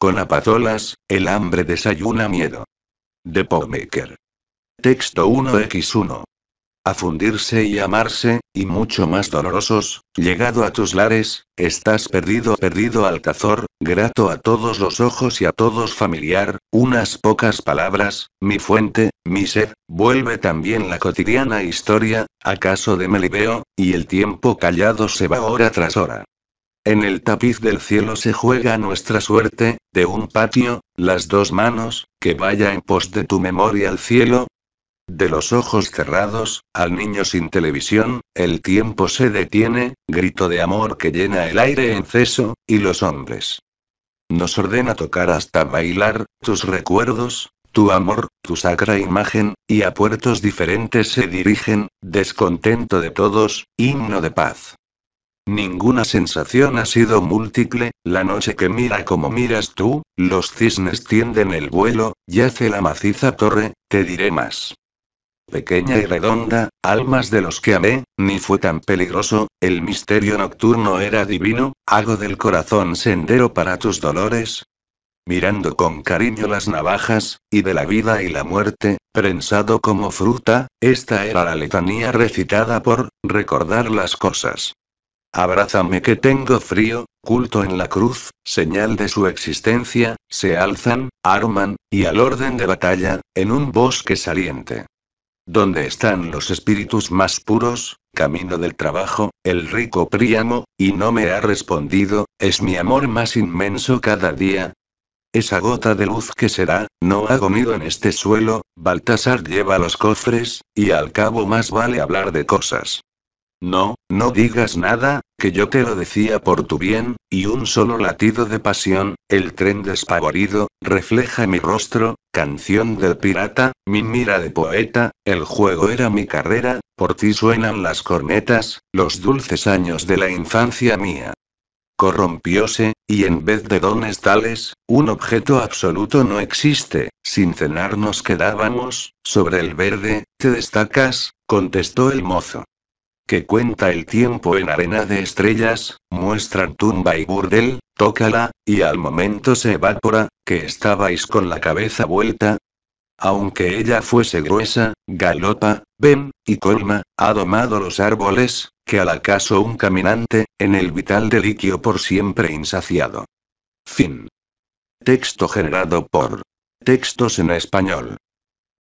Con apatolas, el hambre desayuna miedo. De pomaker Texto 1x1. A fundirse y amarse, y mucho más dolorosos, llegado a tus lares, estás perdido, perdido al cazor, grato a todos los ojos y a todos familiar, unas pocas palabras, mi fuente, mi sed, vuelve también la cotidiana historia, acaso de Melibeo, y el tiempo callado se va hora tras hora. En el tapiz del cielo se juega nuestra suerte, de un patio, las dos manos, que vaya en pos de tu memoria al cielo. De los ojos cerrados, al niño sin televisión, el tiempo se detiene, grito de amor que llena el aire en ceso, y los hombres. Nos ordena tocar hasta bailar, tus recuerdos, tu amor, tu sacra imagen, y a puertos diferentes se dirigen, descontento de todos, himno de paz. Ninguna sensación ha sido múltiple, la noche que mira como miras tú, los cisnes tienden el vuelo, yace la maciza torre, te diré más. Pequeña y redonda, almas de los que amé, ni fue tan peligroso, el misterio nocturno era divino, hago del corazón sendero para tus dolores. Mirando con cariño las navajas, y de la vida y la muerte, prensado como fruta, esta era la letanía recitada por, recordar las cosas. Abrázame que tengo frío, culto en la cruz, señal de su existencia, se alzan, arman, y al orden de batalla, en un bosque saliente. ¿Dónde están los espíritus más puros, camino del trabajo, el rico Príamo, y no me ha respondido, es mi amor más inmenso cada día. Esa gota de luz que será, no ha comido en este suelo, Baltasar lleva los cofres, y al cabo más vale hablar de cosas. No, no digas nada, que yo te lo decía por tu bien, y un solo latido de pasión, el tren despavorido, refleja mi rostro, canción del pirata, mi mira de poeta, el juego era mi carrera, por ti suenan las cornetas, los dulces años de la infancia mía. Corrompióse, y en vez de dones tales, un objeto absoluto no existe, sin cenar nos quedábamos, sobre el verde, te destacas, contestó el mozo que cuenta el tiempo en arena de estrellas, muestran tumba y burdel, tócala, y al momento se evapora, que estabais con la cabeza vuelta. Aunque ella fuese gruesa, galopa, ven, y colma, ha domado los árboles, que al acaso un caminante, en el vital deliquio por siempre insaciado. Fin. Texto generado por Textos en Español.